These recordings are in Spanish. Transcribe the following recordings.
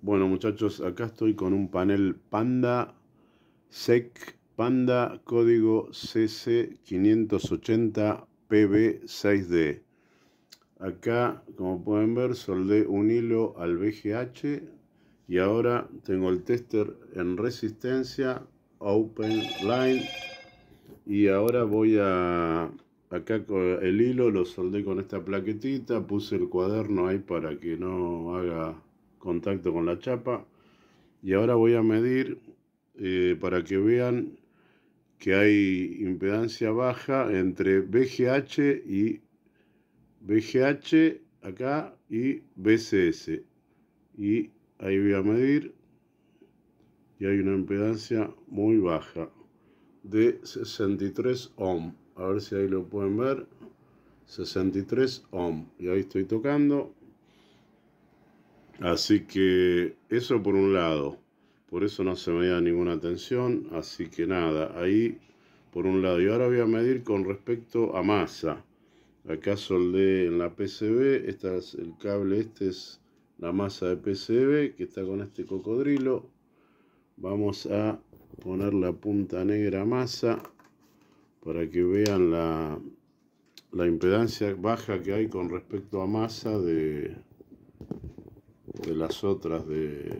Bueno muchachos, acá estoy con un panel Panda SEC Panda código CC580PB6D. Acá, como pueden ver, soldé un hilo al VGH y ahora tengo el tester en resistencia, open line y ahora voy a... Acá el hilo lo soldé con esta plaquetita, puse el cuaderno ahí para que no haga contacto con la chapa y ahora voy a medir eh, para que vean que hay impedancia baja entre BGH y BGH acá y BCS y ahí voy a medir y hay una impedancia muy baja de 63 ohm a ver si ahí lo pueden ver 63 ohm y ahí estoy tocando Así que eso por un lado, por eso no se me da ninguna tensión, así que nada, ahí por un lado. Y ahora voy a medir con respecto a masa. Acá soldé en la PCB, el cable este es la masa de PCB que está con este cocodrilo. Vamos a poner la punta negra a masa para que vean la, la impedancia baja que hay con respecto a masa de, de las otras de,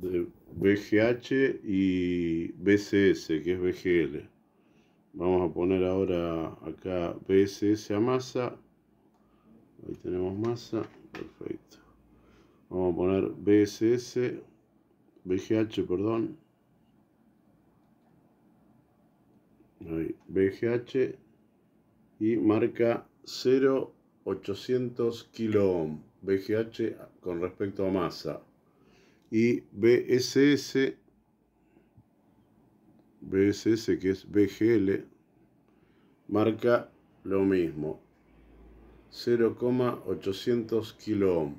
de BGH y BCS, que es BGL. Vamos a poner ahora acá BSS a masa. Ahí tenemos masa. Perfecto. Vamos a poner BSS, BGH, perdón. Ahí, BGH y marca 0,800 ohm BGH con respecto a masa y BSS, BSS que es BGL, marca lo mismo, 0,800 kilo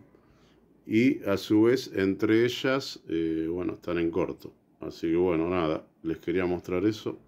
Y a su vez, entre ellas, eh, bueno, están en corto. Así que bueno, nada, les quería mostrar eso.